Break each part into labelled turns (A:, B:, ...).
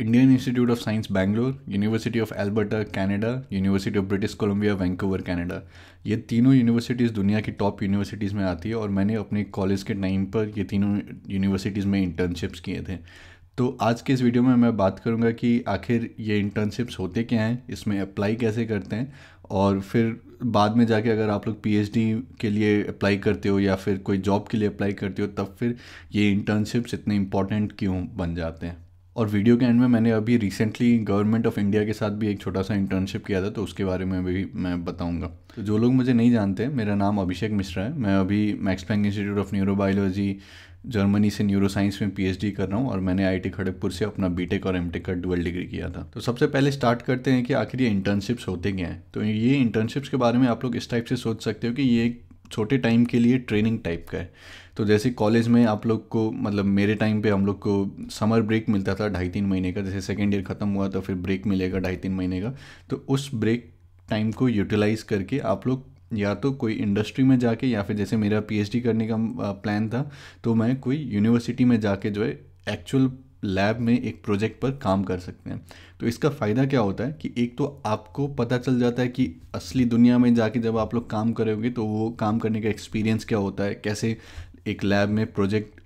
A: Indian Institute of Science Bangalore University of Alberta Canada University of British Columbia Vancouver Canada ये तीनों universities दुनिया की top universities में आती है और मैंने अपने कॉलेज के टाइम पर ये तीनों यूनिवर्सिटीज़ में इंटर्नशिप्स किए थे तो आज के इस वीडियो में मैं बात करूँगा कि आखिर ये इंटर्नशिप्स होते क्या हैं इसमें अप्लाई कैसे करते हैं और फिर बाद में जाके अगर आप लोग पी के लिए अप्लाई करते हो या फिर कोई जॉब के लिए अप्लाई करते हो तब फिर ये इंटर्नशिप्स इतने इम्पॉर्टेंट क्यों बन जाते हैं और वीडियो के एंड में मैंने अभी रिसेंटली गवर्नमेंट ऑफ इंडिया के साथ भी एक छोटा सा इंटर्नशिप किया था तो उसके बारे में भी मैं बताऊंगा तो जो लोग मुझे नहीं जानते मेरा नाम अभिषेक मिश्रा है मैं अभी Max Planck Institute of Neurobiology Germany से न्यूरो साइंस में पीएचडी कर रहा हूँ और मैंने आईटी खड़गपुर से अपना बीटेक और एमटेक का डुअल डिग्री किया था तो सबसे पहले स्टार्ट करते हैं कि आखिर ये इंटर्नशिप्स होते क्या हैं तो ये इंटर्नशिप्स के बारे में आप लोग इस टाइप से सोच सकते हो कि ये एक छोटे टाइम के लिए ट्रेनिंग टाइप का है तो जैसे कॉलेज में आप लोग को मतलब मेरे टाइम पे हम लोग को समर ब्रेक मिलता था ढाई तीन महीने का जैसे सेकेंड ईयर ख़त्म हुआ तो फिर ब्रेक मिलेगा ढाई तीन महीने का तो उस ब्रेक टाइम को यूटिलाइज़ करके आप लोग या तो कोई इंडस्ट्री में जाके या फिर जैसे मेरा पीएचडी करने का प्लान था तो मैं कोई यूनिवर्सिटी में जाके जो है एक्चुअल लैब में एक प्रोजेक्ट पर काम कर सकते हैं तो इसका फ़ायदा क्या होता है कि एक तो आपको पता चल जाता है कि असली दुनिया में जाके जब आप लोग काम करोगे तो वो काम करने का एक्सपीरियंस क्या होता है कैसे एक लैब में प्रोजेक्ट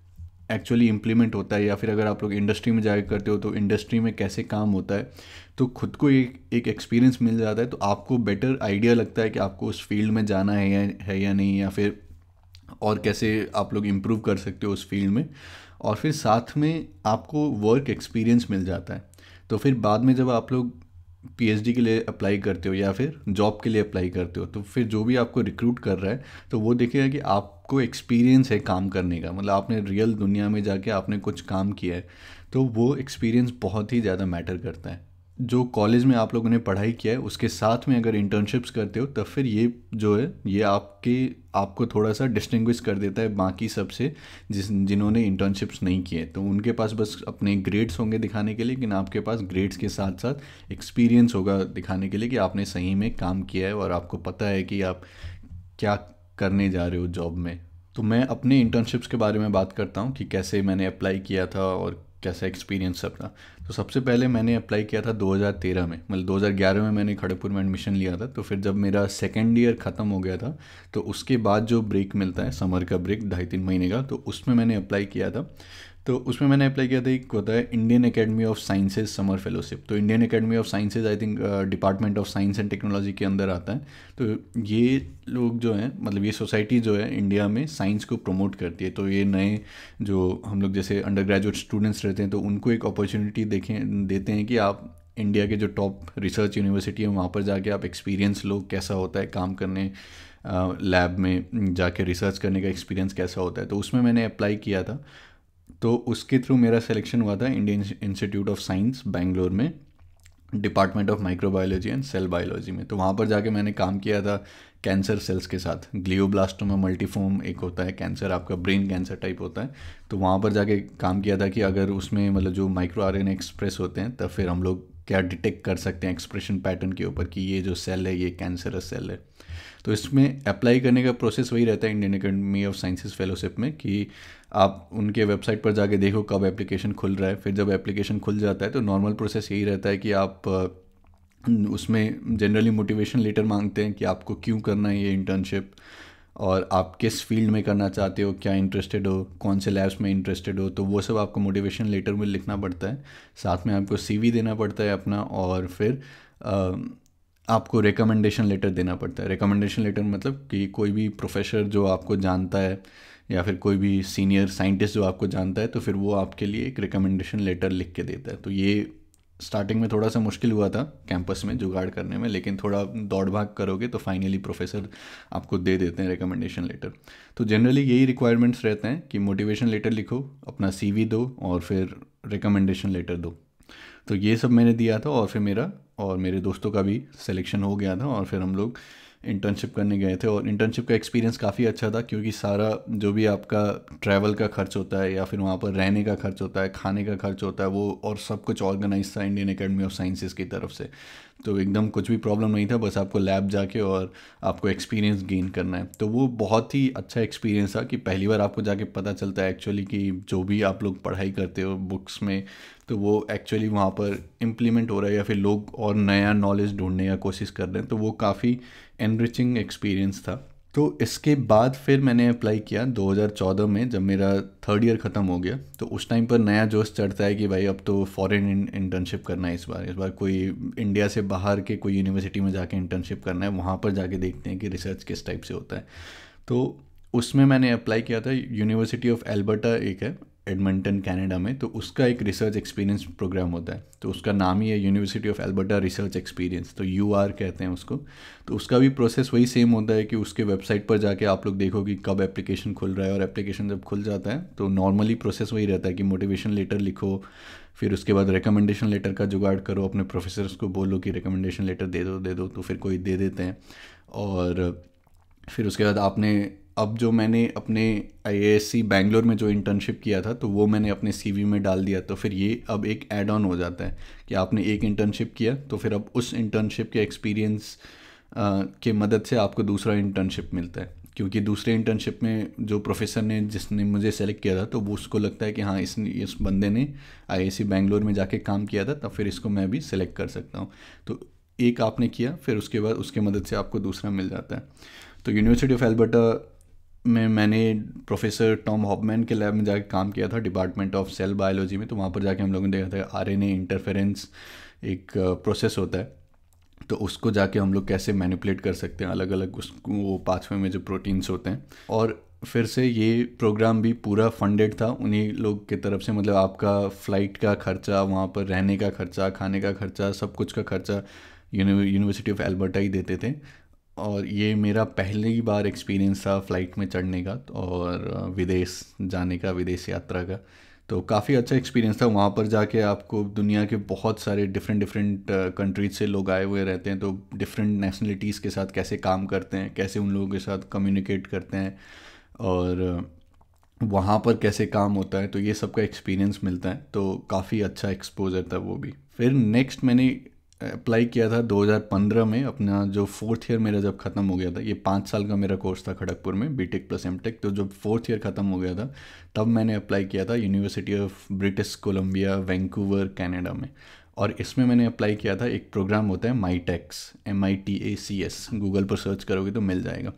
A: एक्चुअली इम्प्लीमेंट होता है या फिर अगर आप लोग इंडस्ट्री में जाकर करते हो तो इंडस्ट्री में कैसे काम होता है तो खुद को एक एक एक्सपीरियंस मिल जाता है तो आपको बेटर आइडिया लगता है कि आपको उस फील्ड में जाना है या है या नहीं या फिर और कैसे आप लोग इम्प्रूव कर सकते हो उस फील्ड में और फिर साथ में आपको वर्क एक्सपीरियंस मिल जाता है तो फिर बाद में जब आप लोग पीएचडी के लिए अप्लाई करते हो या फिर जॉब के लिए अप्लाई करते हो तो फिर जो भी आपको रिक्रूट कर रहा है तो वो देखेगा कि आपको एक्सपीरियंस है काम करने का मतलब आपने रियल दुनिया में जाके आपने कुछ काम किया है तो वो एक्सपीरियंस बहुत ही ज़्यादा मैटर करता है जो कॉलेज में आप लोगों ने पढ़ाई किया है उसके साथ में अगर इंटर्नशिप्स करते हो तो फिर ये जो है ये आपके आपको थोड़ा सा डिस्टिंग्विश कर देता है बाकी सबसे जिस जिन्होंने इंटर्नशिप्स नहीं किए तो उनके पास बस अपने ग्रेड्स होंगे दिखाने के लिए लेकिन आपके पास ग्रेड्स के साथ साथ एक्सपीरियंस होगा दिखाने के लिए कि आपने सही में काम किया है और आपको पता है कि आप क्या करने जा रहे हो जॉब में तो मैं अपने इंटर्नशिप्स के बारे में बात करता हूँ कि कैसे मैंने अप्लाई किया था और कैसा एक्सपीरियंस अपना तो सबसे पहले मैंने अप्लाई किया था 2013 में मतलब 2011 में मैंने खड़गपुर में एडमिशन लिया था तो फिर जब मेरा सेकेंड ईयर ख़त्म हो गया था तो उसके बाद जो ब्रेक मिलता है समर का ब्रेक ढाई तीन महीने का तो उसमें मैंने अप्लाई किया था तो उसमें मैंने अप्लाई किया था एक होता है Indian Academy of Sciences summer fellowship तो Indian Academy of Sciences I think department of science and technology के अंदर आता है तो ये लोग जो हैं मतलब ये सोसाइटी जो है इंडिया में साइंस को प्रमोट करती है तो ये नए जो हम लोग जैसे अंडर ग्रेजुएट स्टूडेंट्स रहते हैं तो उनको एक अपॉर्चुनिटी देखें देते हैं कि आप इंडिया के जो टॉप रिसर्च यूनिवर्सिटी है वहाँ पर जाके आप एक्सपीरियंस लो कैसा होता है काम करने लैब uh, में जाके रिसर्च करने का एक्सपीरियंस कैसा होता है तो उसमें मैंने अप्लाई किया था तो उसके थ्रू मेरा सिलेक्शन हुआ था Indian Institute of Science Bangalore में department of microbiology and cell biology में तो वहाँ पर जाके मैंने काम किया था कैंसर सेल्स के साथ में मल्टीफोम एक होता है कैंसर आपका ब्रेन कैंसर टाइप होता है तो वहाँ पर जाके काम किया था कि अगर उसमें मतलब जो माइक्रो आर एक्सप्रेस होते हैं तो फिर हम लोग क्या डिटेक्ट कर सकते हैं एक्सप्रेशन पैटर्न के ऊपर कि ये जो सेल है ये कैंसरस सेल है तो इसमें अप्लाई करने का प्रोसेस वही रहता है Indian Academy of Sciences fellowship में कि आप उनके वेबसाइट पर जाके देखो कब एप्लीकेशन खुल रहा है फिर जब एप्लीकेशन खुल जाता है तो नॉर्मल प्रोसेस यही रहता है कि आप उसमें जनरली मोटिवेशन लेटर मांगते हैं कि आपको क्यों करना है ये इंटर्नशिप और आप किस फील्ड में करना चाहते हो क्या इंटरेस्टेड हो कौन से लैब्स में इंटरेस्टेड हो तो वो सब आपको मोटिवेशन लेटर में लिखना पड़ता है साथ में आपको सीवी देना पड़ता है अपना और फिर आपको रिकमेंडेशन लेटर देना पड़ता है रिकमेंडेशन लेटर मतलब कि कोई भी प्रोफेसर जो आपको जानता है या फिर कोई भी सीनियर साइंटिस्ट जो आपको जानता है तो फिर वो आपके लिए एक रिकमेंडेशन लेटर लिख के देता है तो ये स्टार्टिंग में थोड़ा सा मुश्किल हुआ था कैंपस में जुगाड़ करने में लेकिन थोड़ा दौड़ भाग करोगे तो फाइनली प्रोफेसर आपको दे देते हैं रिकमेंडेशन लेटर तो जनरली यही रिक्वायरमेंट्स रहते हैं कि मोटिवेशन लेटर लिखो अपना सीवी दो और फिर रिकमेंडेशन लेटर दो तो ये सब मैंने दिया था और फिर मेरा और मेरे दोस्तों का भी सिलेक्शन हो गया था और फिर हम लोग इंटर्नशिप करने गए थे और इंटर्नशिप का एक्सपीरियंस काफ़ी अच्छा था क्योंकि सारा जो भी आपका ट्रैवल का खर्च होता है या फिर वहाँ पर रहने का खर्च होता है खाने का खर्च होता है वो और सब कुछ ऑर्गेनाइज था इंडियन अकेडमी ऑफ साइंसेज की तरफ से तो एकदम कुछ भी प्रॉब्लम नहीं था बस आपको लैब जाके और आपको एक्सपीरियंस गेन करना है तो वो बहुत ही अच्छा एक्सपीरियंस था कि पहली बार आपको जाके पता चलता है एक्चुअली कि जो भी आप लोग पढ़ाई करते हो बुक्स में तो वो एक्चुअली वहाँ पर इम्प्लीमेंट हो रहा है या फिर लोग और नया नॉलेज ढूंढने का कोशिश कर रहे हैं तो वो काफ़ी एनरिचिंग एक्सपीरियंस था तो इसके बाद फिर मैंने अप्लाई किया 2014 में जब मेरा थर्ड ईयर ख़त्म हो गया तो उस टाइम पर नया जोश चढ़ता है कि भाई अब तो फॉरेन इंटर्नशिप करना है इस बार इस बार कोई इंडिया से बाहर के कोई यूनिवर्सिटी में जाके इंटर्नशिप करना है वहाँ पर जाके देखते हैं कि रिसर्च किस टाइप से होता है तो उसमें मैंने अप्लाई किया था यूनिवर्सिटी ऑफ एल्बर्टा एक है एडमंटन कनाडा में तो उसका एक रिसर्च एक्सपीरियंस प्रोग्राम होता है तो उसका नाम ही है University of Alberta research experience तो यू आर कहते हैं उसको तो उसका भी प्रोसेस वही सेम होता है कि उसके वेबसाइट पर जाके आप लोग देखो कि कब एप्लीकेशन खुल रहा है और एप्लीकेशन जब खुल जाता है तो नॉर्मली प्रोसेस वही रहता है कि मोटिवेशन लेटर लिखो फिर उसके बाद रिकमेंडेशन लेटर का जुगाड़ करो अपने प्रोफेसर्स को बोलो कि रिकमेंडेशन लेटर दे दो दे दो तो फिर कोई दे देते हैं और फिर उसके बाद आपने अब जो मैंने अपने आई बैंगलोर में जो इंटर्नशिप किया था तो वो मैंने अपने सी में डाल दिया तो फिर ये अब एक एड ऑन हो जाता है कि आपने एक इंटर्नशिप किया तो फिर अब उस इंटर्नशिप के एक्सपीरियंस के मदद से आपको दूसरा इंटर्नशिप मिलता है क्योंकि दूसरे इंटर्नशिप में जो प्रोफेसर ने जिसने मुझे सेलेक्ट किया था तो वो उसको लगता है कि हाँ इस इस बंदे ने आई बैंगलोर में जाके काम किया था तब फिर इसको मैं भी सेलेक्ट कर सकता हूँ तो एक आपने किया फिर उसके बाद उसके मदद से आपको दूसरा मिल जाता है तो यूनिवर्सिटी ऑफ एल्बर्टा में मैंने प्रोफेसर टॉम हॉबमैन के लैब में जाकर काम किया था डिपार्टमेंट ऑफ सेल बायोलॉजी में तो वहाँ पर जाके हम लोगों ने देखा था आर एन इंटरफेरेंस एक प्रोसेस होता है तो उसको जाके हम लोग कैसे मैनिपुलेट कर सकते हैं अलग अलग उसको वो पाथवे में जो प्रोटीन्स होते हैं और फिर से ये प्रोग्राम भी पूरा फंडेड था उन्हीं लोग के तरफ से मतलब आपका फ़्लाइट का खर्चा वहाँ पर रहने का खर्चा खाने का खर्चा सब कुछ का खर्चा यूनिवर्सिटी ऑफ एल्बर्टा ही देते थे और ये मेरा पहली बार एक्सपीरियंस था फ़्लाइट में चढ़ने का और uh, विदेश जाने का विदेश यात्रा का तो काफ़ी अच्छा एक्सपीरियंस था वहाँ पर जाके आपको दुनिया के बहुत सारे डिफरेंट डिफरेंट कंट्रीज से लोग आए हुए रहते हैं तो डिफरेंट नेशनलिटीज़ के साथ कैसे काम करते हैं कैसे उन लोगों के साथ कम्युनिकेट करते हैं और uh, वहाँ पर कैसे काम होता है तो ये सब का एक्सपीरियंस मिलता है तो काफ़ी अच्छा एक्सपोजर था वो भी फिर नेक्स्ट मैंने अप्लाई किया था 2015 में अपना जो फोर्थ ईयर मेरा जब ख़त्म हो गया था ये पाँच साल का मेरा कोर्स था खड़गपुर में B tech plus M tech तो जब फोर्थ ईयर ख़त्म हो गया था तब मैंने अप्लाई किया था University of British Columbia Vancouver Canada में और इसमें मैंने अप्लाई किया था एक प्रोग्राम होता है Mitacs M I T A C S Google पर सर्च करोगे तो मिल जाएगा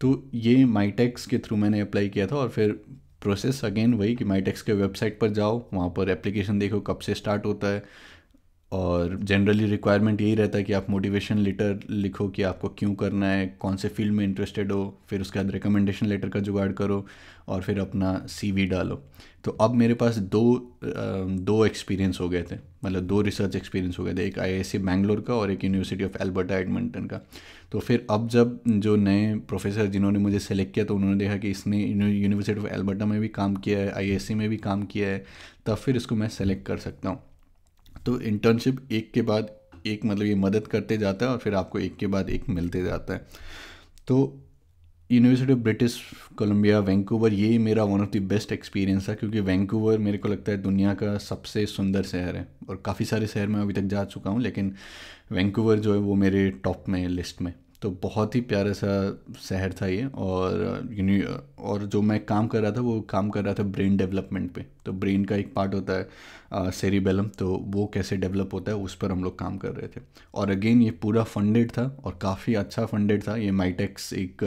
A: तो ये माई टैक्स के थ्रू मैंने अप्लाई किया था और फिर प्रोसेस अगेन वही कि माई टैक्स के वेबसाइट पर जाओ वहाँ पर एप्लीकेशन देखो कब से स्टार्ट होता है और जनरली रिक्वायरमेंट यही रहता है कि आप मोटिवेशन लेटर लिखो कि आपको क्यों करना है कौन से फील्ड में इंटरेस्टेड हो फिर उसके बाद रिकमेंडेशन लेटर का जुगाड़ करो और फिर अपना सी डालो तो अब मेरे पास दो दो एक्सपीरियंस हो गए थे मतलब दो रिसर्च एक्सपीरियंस हो गए थे एक आई बैंगलोर का और एक यूनिवर्सिटी ऑफ एल्बर्टा एडमिंटन का तो फिर अब जब जो नए प्रोफेसर जिन्होंने मुझे सेलेक्ट किया तो उन्होंने देखा कि इसने यूनिवर्सिटी ऑफ एल्बर्टा में भी काम किया है आई में भी काम किया है तब फिर इसको मैं सेलेक्ट कर सकता हूँ तो इंटर्नशिप एक के बाद एक मतलब ये मदद करते जाता है और फिर आपको एक के बाद एक मिलते जाता है तो University of British Columbia Vancouver ये मेरा one of the best experience था क्योंकि वैंकूवर मेरे को लगता है दुनिया का सबसे सुंदर शहर है और काफ़ी सारे शहर में अभी तक जा चुका हूँ लेकिन वैंकूवर जो है वो मेरे टॉप में लिस्ट में तो बहुत ही प्यारा सा शहर था ये और यूनि और जो मैं काम कर रहा था वो काम कर रहा था ब्रेन डेवलपमेंट पे तो ब्रेन का एक पार्ट होता है सेरिबेलम तो वो कैसे डेवलप होता है उस पर हम लोग काम कर रहे थे और अगेन ये पूरा फंडेड था और काफ़ी अच्छा फंडेड था ये माइटेक्स एक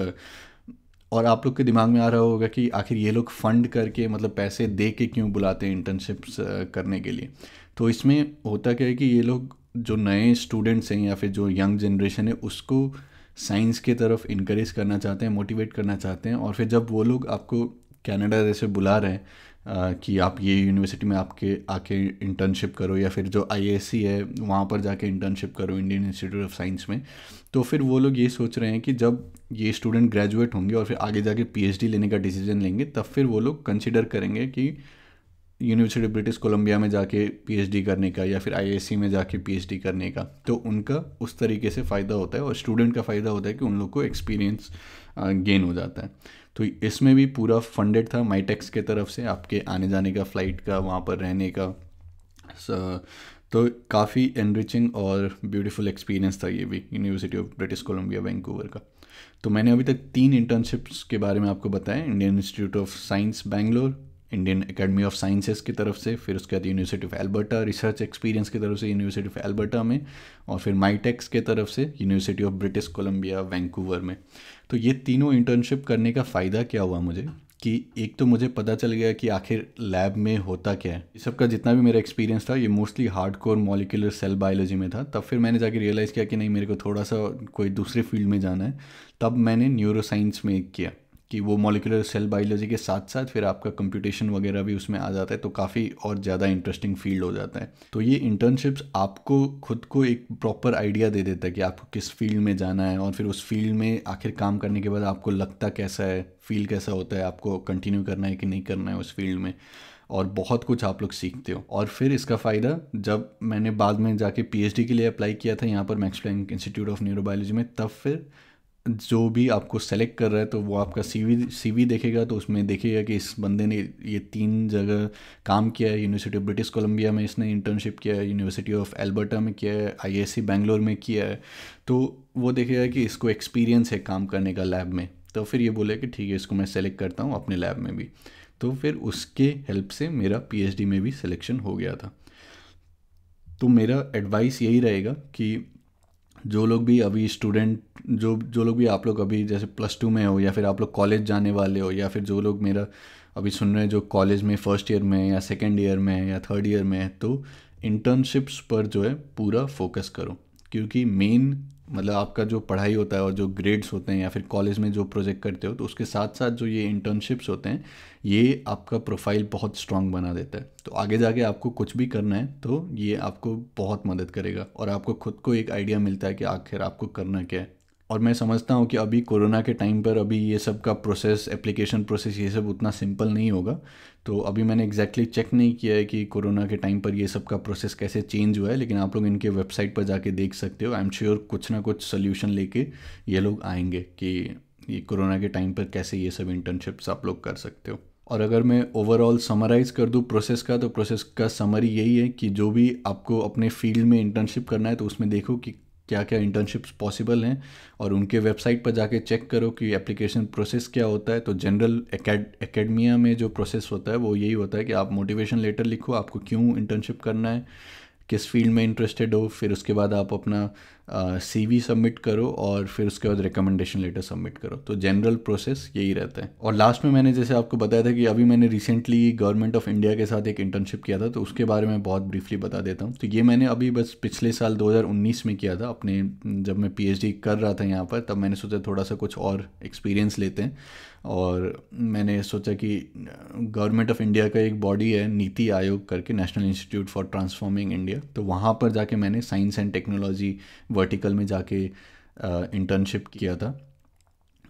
A: और आप लोग के दिमाग में आ रहा होगा कि आखिर ये लोग फंड करके मतलब पैसे दे के क्यों बुलाते हैं इंटर्नशिप्स करने के लिए तो इसमें होता क्या है कि ये लोग जो नए स्टूडेंट्स हैं या फिर जो यंग जनरेशन है उसको साइंस की तरफ इनक्रेज करना चाहते हैं मोटिवेट करना चाहते हैं और फिर जब वो लोग आपको कनाडा जैसे बुला रहे हैं आ, कि आप ये यूनिवर्सिटी में आपके आके इंटर्नशिप करो या फिर जो आई है वहाँ पर जाके इंटर्नशिप करो इंडियन इंस्टीट्यूट ऑफ साइंस में तो फिर वो लोग ये सोच रहे हैं कि जब ये स्टूडेंट ग्रेजुएट होंगे और फिर आगे जाके पी लेने का डिसीजन लेंगे तब फिर वो लोग कंसिडर करेंगे कि यूनिवर्सिटी ब्रिटिश कोलंबिया में जाके पीएचडी करने का या फिर आईएससी में जाके पीएचडी करने का तो उनका उस तरीके से फ़ायदा होता है और स्टूडेंट का फ़ायदा होता है कि उन लोग को एक्सपीरियंस गेन हो जाता है तो इसमें भी पूरा फंडेड था माईटेक्स के तरफ से आपके आने जाने का फ़्लाइट का वहाँ पर रहने का तो काफ़ी एनरिचिंग और ब्यूटीफुल एक्सपीरियंस था ये भी University of British Columbia Vancouver का तो मैंने अभी तक तीन इंटर्नशिप्स के बारे में आपको बताया Indian Institute of Science Bangalore Indian Academy of Sciences की तरफ से फिर उसके बाद University of Alberta research experience की तरफ से यूनिवर्सिटी ऑफ एल्बर्टा में और फिर माईटेक्स के तरफ से University of British Columbia Vancouver में तो ये तीनों इंटर्नशिप करने का फ़ायदा क्या हुआ मुझे कि एक तो मुझे पता चल गया कि आखिर लैब में होता क्या है इस सब का जितना भी मेरा एक्सपीरियंस था ये mostly hard core molecular cell biology में था तब फिर मैंने जाके रियलाइज़ किया कि नहीं मेरे को थोड़ा सा कोई दूसरे फील्ड में जाना है तब मैंने न्यूरो साइंस में किया कि वो मॉलिकुलर सेल बायोलॉजी के साथ साथ फिर आपका कंप्यूटेशन वगैरह भी उसमें आ जाता है तो काफ़ी और ज़्यादा इंटरेस्टिंग फील्ड हो जाता है तो ये इंटर्नशिप्स आपको खुद को एक प्रॉपर आइडिया दे देता है कि आपको किस फील्ड में जाना है और फिर उस फील्ड में आखिर काम करने के बाद आपको लगता कैसा है फील कैसा होता है आपको कंटिन्यू करना है कि नहीं करना है उस फील्ड में और बहुत कुछ आप लोग सीखते हो और फिर इसका फ़ायदा जब मैंने बाद में जाके पीएचडी के लिए अप्लाई किया था यहाँ पर Max Planck Institute of Neurobiology में तब फिर जो भी आपको सेलेक्ट कर रहा है तो वो आपका सीवी सीवी देखेगा तो उसमें देखेगा कि इस बंदे ने ये तीन जगह काम किया है यूनिवर्सिटी ऑफ ब्रिटिश कोलंबिया में इसने इंटर्नशिप किया है यूनिवर्सिटी ऑफ एल्बर्टा में किया है आई बेंगलोर में किया है तो वो देखेगा कि इसको एक्सपीरियंस है काम करने का लैब में तो फिर ये बोले कि ठीक है इसको मैं सेलेक्ट करता हूँ अपने लैब में भी तो फिर उसके हेल्प से मेरा पी में भी सिलेक्शन हो गया था तो मेरा एडवाइस यही रहेगा कि जो लोग भी अभी स्टूडेंट जो जो लोग भी आप लोग अभी जैसे प्लस टू में हो या फिर आप लोग कॉलेज जाने वाले हो या फिर जो लोग मेरा अभी सुन रहे हैं जो कॉलेज में फर्स्ट ईयर में या सेकेंड ईयर में या थर्ड ईयर में है तो इंटर्नशिप्स पर जो है पूरा फोकस करो क्योंकि मेन मतलब आपका जो पढ़ाई होता है और जो ग्रेड्स होते हैं या फिर कॉलेज में जो प्रोजेक्ट करते हो तो उसके साथ साथ जो ये इंटर्नशिप्स होते हैं ये आपका प्रोफाइल बहुत स्ट्रांग बना देता है तो आगे जाके आपको कुछ भी करना है तो ये आपको बहुत मदद करेगा और आपको खुद को एक आइडिया मिलता है कि आखिर आपको करना क्या है और मैं समझता हूँ कि अभी कोरोना के टाइम पर अभी ये सब का प्रोसेस एप्लीकेशन प्रोसेस ये सब उतना सिंपल नहीं होगा तो अभी मैंने एग्जैक्टली exactly चेक नहीं किया है कि कोरोना के टाइम पर ये सब का प्रोसेस कैसे चेंज हुआ है लेकिन आप लोग इनके वेबसाइट पर जाके देख सकते हो आई एम श्योर कुछ ना कुछ सोल्यूशन लेके ये लोग आएंगे कि ये कोरोना के टाइम पर कैसे ये सब इंटर्नशिप्स आप लोग कर सकते हो और अगर मैं ओवरऑल समराइज़ कर दूँ प्रोसेस का तो प्रोसेस का समरी यही है कि जो भी आपको अपने फील्ड में इंटर्नशिप करना है तो उसमें देखो कि क्या क्या इंटर्नशिप्स पॉसिबल हैं और उनके वेबसाइट पर जाके चेक करो कि एप्लीकेशन प्रोसेस क्या होता है तो जनरल एकेडमिया में जो प्रोसेस होता है वो यही होता है कि आप मोटिवेशन लेटर लिखो आपको क्यों इंटर्नशिप करना है किस फील्ड में इंटरेस्टेड हो फिर उसके बाद आप अपना सी वी सबमिट करो और फिर उसके बाद रिकमेंडेशन लेटर सबमिट करो तो जनरल प्रोसेस यही रहता है और लास्ट में मैंने जैसे आपको बताया था कि अभी मैंने रिसेंटली गवर्नमेंट ऑफ इंडिया के साथ एक इंटर्नशिप किया था तो उसके बारे में बहुत ब्रीफली बता देता हूँ तो ये मैंने अभी बस पिछले साल 2019 में किया था अपने जब मैं पी कर रहा था यहाँ पर तब मैंने सोचा थोड़ा सा कुछ और एक्सपीरियंस लेते हैं और मैंने सोचा कि गवर्नमेंट ऑफ इंडिया का एक बॉडी है नीति आयोग करके National Institute for Transforming India तो वहाँ पर जाके मैंने साइंस एंड टेक्नोलॉजी वर्टिकल में जाके इंटर्नशिप किया था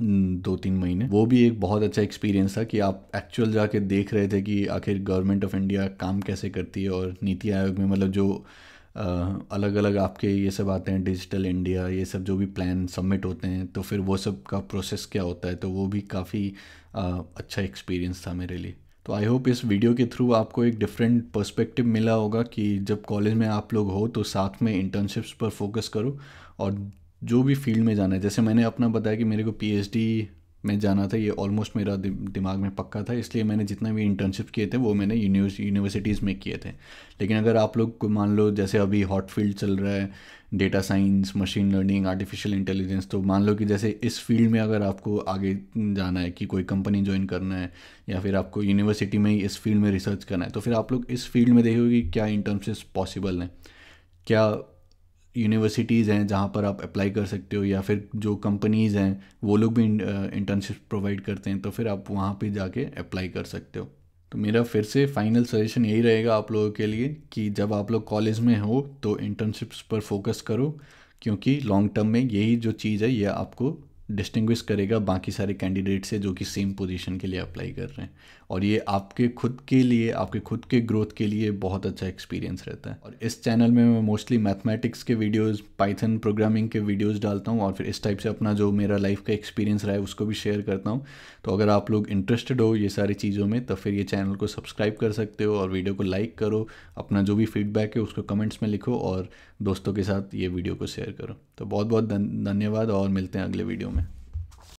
A: दो तीन महीने वो भी एक बहुत अच्छा एक्सपीरियंस था कि आप एक्चुअल जाके देख रहे थे कि आखिर गवर्नमेंट ऑफ इंडिया काम कैसे करती है और नीति आयोग में मतलब जो अलग अलग आपके ये सब आते हैं डिजिटल इंडिया ये सब जो भी प्लान सबमिट होते हैं तो फिर वो सब का प्रोसेस क्या होता है तो वो भी काफ़ी अच्छा एक्सपीरियंस था मेरे लिए तो आई होप इस वीडियो के थ्रू आपको एक डिफरेंट पर्सपेक्टिव मिला होगा कि जब कॉलेज में आप लोग हो तो साथ में इंटर्नशिप्स पर फोकस करो और जो भी फील्ड में जाना है जैसे मैंने अपना बताया कि मेरे को पी मैं जाना था ये ऑलमोस्ट मेरा दि, दिमाग में पक्का था इसलिए मैंने जितना भी इंटर्नशिप किए थे वो मैंने यूनिवर्सिटीज़ में किए थे लेकिन अगर आप लोग मान लो जैसे अभी हॉट फील्ड चल रहा है data science machine learning artificial intelligence तो मान लो कि जैसे इस फील्ड में अगर आपको आगे जाना है कि कोई कंपनी ज्वाइन करना है या फिर आपको यूनिवर्सिटी में ही इस फील्ड में रिसर्च करना है तो फिर आप लोग इस फील्ड में देखोगे कि क्या इंटर्नशिप्स पॉसिबल हैं क्या यूनिवर्सिटीज़ हैं जहाँ पर आप अप्लाई कर सकते हो या फिर जो कंपनीज़ हैं वो लोग भी इंटर्नशिप uh, प्रोवाइड करते हैं तो फिर आप वहाँ पे जाके अप्लाई कर सकते हो तो मेरा फिर से फाइनल सजेशन यही रहेगा आप लोगों के लिए कि जब आप लोग कॉलेज में हो तो इंटर्नशिप्स पर फोकस करो क्योंकि लॉन्ग टर्म में यही जो चीज़ है ये आपको डिस्टिंग्विश करेगा बाकी सारे कैंडिडेट से जो कि सेम पोजीशन के लिए अप्लाई कर रहे हैं और ये आपके खुद के लिए आपके खुद के ग्रोथ के लिए बहुत अच्छा एक्सपीरियंस रहता है और इस चैनल में मैं मोस्टली मैथमेटिक्स के वीडियोस पाइथन प्रोग्रामिंग के वीडियोस डालता हूँ और फिर इस टाइप से अपना जो मेरा लाइफ का एक्सपीरियंस रहा है उसको भी शेयर करता हूँ तो अगर आप लोग इंटरेस्टेड हो ये सारी चीज़ों में तो फिर ये चैनल को सब्सक्राइब कर सकते हो और वीडियो को लाइक करो अपना जो भी फीडबैक है उसको कमेंट्स में लिखो और दोस्तों के साथ ये वीडियो को शेयर करो तो बहुत बहुत धन्यवाद और मिलते हैं अगले वीडियो में